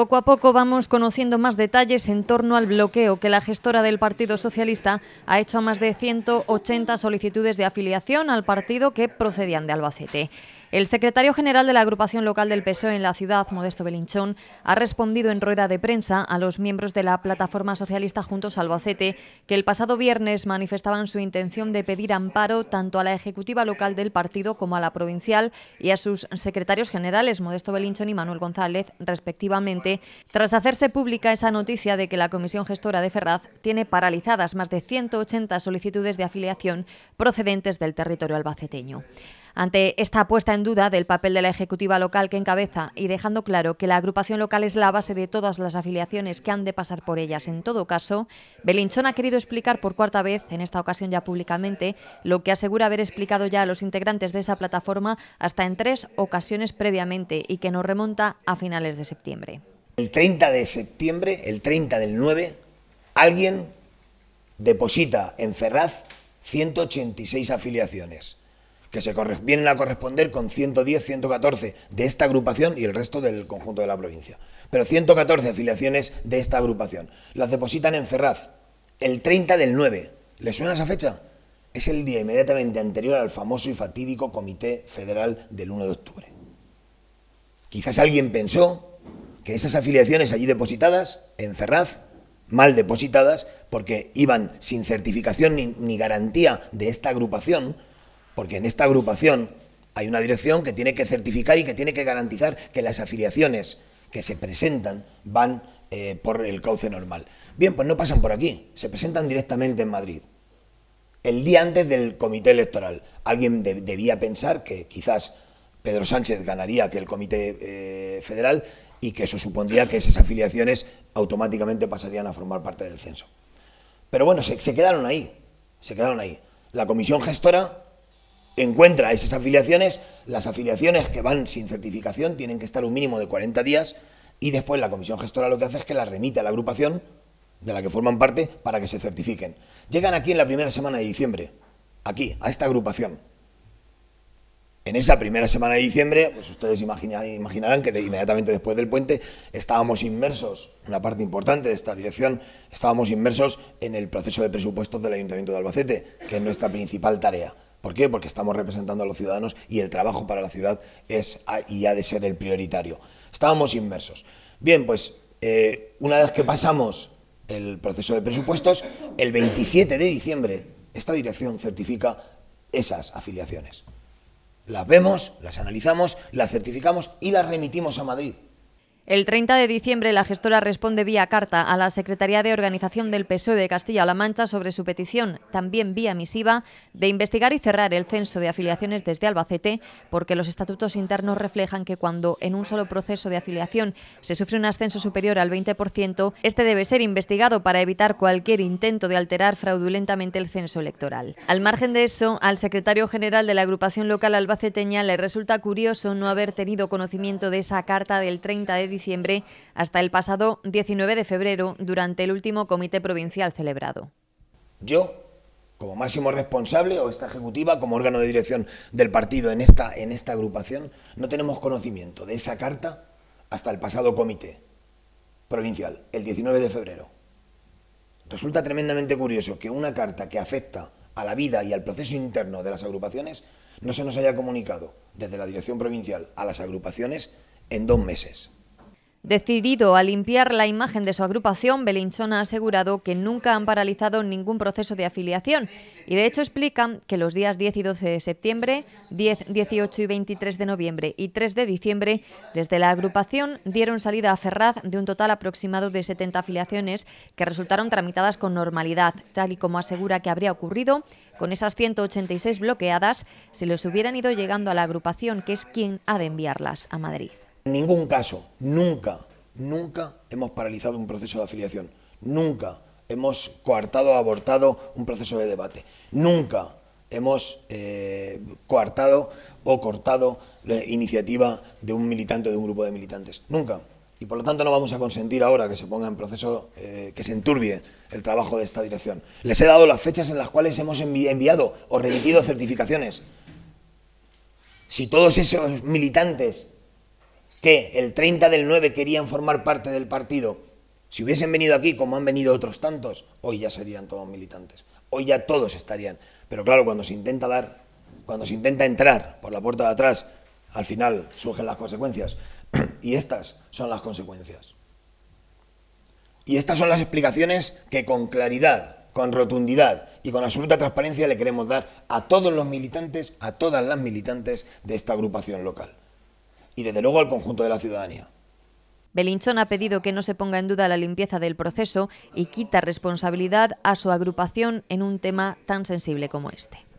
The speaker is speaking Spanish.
Poco a poco vamos conociendo más detalles en torno al bloqueo que la gestora del Partido Socialista ha hecho a más de 180 solicitudes de afiliación al partido que procedían de Albacete. El secretario general de la agrupación local del PSOE en la ciudad, Modesto Belinchón, ha respondido en rueda de prensa a los miembros de la plataforma socialista Juntos Albacete que el pasado viernes manifestaban su intención de pedir amparo tanto a la ejecutiva local del partido como a la provincial y a sus secretarios generales, Modesto Belinchón y Manuel González, respectivamente, tras hacerse pública esa noticia de que la comisión gestora de Ferraz tiene paralizadas más de 180 solicitudes de afiliación procedentes del territorio albaceteño. Ante esta puesta en duda del papel de la ejecutiva local que encabeza y dejando claro que la agrupación local es la base de todas las afiliaciones que han de pasar por ellas en todo caso, Belinchón ha querido explicar por cuarta vez, en esta ocasión ya públicamente, lo que asegura haber explicado ya a los integrantes de esa plataforma hasta en tres ocasiones previamente y que nos remonta a finales de septiembre. El 30 de septiembre, el 30 del 9, alguien deposita en Ferraz 186 afiliaciones que se vienen a corresponder con 110, 114 de esta agrupación y el resto del conjunto de la provincia. Pero 114 afiliaciones de esta agrupación. Las depositan en Ferraz el 30 del 9. ¿Le suena esa fecha? Es el día inmediatamente anterior al famoso y fatídico Comité Federal del 1 de octubre. Quizás alguien pensó que esas afiliaciones allí depositadas, en Ferraz, mal depositadas, porque iban sin certificación ni, ni garantía de esta agrupación, porque en esta agrupación hay una dirección que tiene que certificar y que tiene que garantizar que las afiliaciones que se presentan van eh, por el cauce normal. Bien, pues no pasan por aquí, se presentan directamente en Madrid. El día antes del comité electoral, alguien debía pensar que quizás Pedro Sánchez ganaría que el comité eh, federal y que eso supondría que esas afiliaciones automáticamente pasarían a formar parte del censo. Pero bueno, se quedaron ahí, se quedaron ahí. La comisión gestora encuentra esas afiliaciones, las afiliaciones que van sin certificación tienen que estar un mínimo de 40 días y después la comisión gestora lo que hace es que las remite a la agrupación de la que forman parte para que se certifiquen. Llegan aquí en la primera semana de diciembre, aquí, a esta agrupación. En esa primera semana de diciembre, pues ustedes imaginarán que inmediatamente después del puente estábamos inmersos, una parte importante de esta dirección, estábamos inmersos en el proceso de presupuestos del Ayuntamiento de Albacete, que es nuestra principal tarea. ¿Por qué? Porque estamos representando a los ciudadanos y el trabajo para la ciudad es y ha de ser el prioritario. Estábamos inmersos. Bien, pues eh, una vez que pasamos el proceso de presupuestos, el 27 de diciembre esta dirección certifica esas afiliaciones. Las vemos, las analizamos, las certificamos y las remitimos a Madrid. El 30 de diciembre, la gestora responde vía carta a la Secretaría de Organización del PSOE de Castilla-La Mancha sobre su petición, también vía misiva, de investigar y cerrar el censo de afiliaciones desde Albacete, porque los estatutos internos reflejan que cuando en un solo proceso de afiliación se sufre un ascenso superior al 20%, este debe ser investigado para evitar cualquier intento de alterar fraudulentamente el censo electoral. Al margen de eso, al secretario general de la agrupación local albaceteña le resulta curioso no haber tenido conocimiento de esa carta del 30 de diciembre hasta el pasado 19 de febrero durante el último comité provincial celebrado. Yo, como máximo responsable o esta ejecutiva, como órgano de dirección del partido en esta, en esta agrupación, no tenemos conocimiento de esa carta hasta el pasado comité provincial, el 19 de febrero. Resulta tremendamente curioso que una carta que afecta a la vida y al proceso interno de las agrupaciones no se nos haya comunicado desde la dirección provincial a las agrupaciones en dos meses. Decidido a limpiar la imagen de su agrupación, Belinchón ha asegurado que nunca han paralizado ningún proceso de afiliación y de hecho explica que los días 10 y 12 de septiembre, 10, 18 y 23 de noviembre y 3 de diciembre, desde la agrupación dieron salida a Ferraz de un total aproximado de 70 afiliaciones que resultaron tramitadas con normalidad, tal y como asegura que habría ocurrido con esas 186 bloqueadas si los hubieran ido llegando a la agrupación, que es quien ha de enviarlas a Madrid. En ningún caso, nunca, nunca hemos paralizado un proceso de afiliación. Nunca hemos coartado o abortado un proceso de debate. Nunca hemos eh, coartado o cortado la iniciativa de un militante o de un grupo de militantes. Nunca. Y por lo tanto no vamos a consentir ahora que se ponga en proceso, eh, que se enturbie el trabajo de esta dirección. Les he dado las fechas en las cuales hemos enviado o remitido certificaciones. Si todos esos militantes que el 30 del 9 querían formar parte del partido, si hubiesen venido aquí como han venido otros tantos, hoy ya serían todos militantes, hoy ya todos estarían. Pero claro, cuando se intenta dar, cuando se intenta entrar por la puerta de atrás, al final surgen las consecuencias. Y estas son las consecuencias. Y estas son las explicaciones que con claridad, con rotundidad y con absoluta transparencia le queremos dar a todos los militantes, a todas las militantes de esta agrupación local y desde luego al conjunto de la ciudadanía. Belinchón ha pedido que no se ponga en duda la limpieza del proceso y quita responsabilidad a su agrupación en un tema tan sensible como este.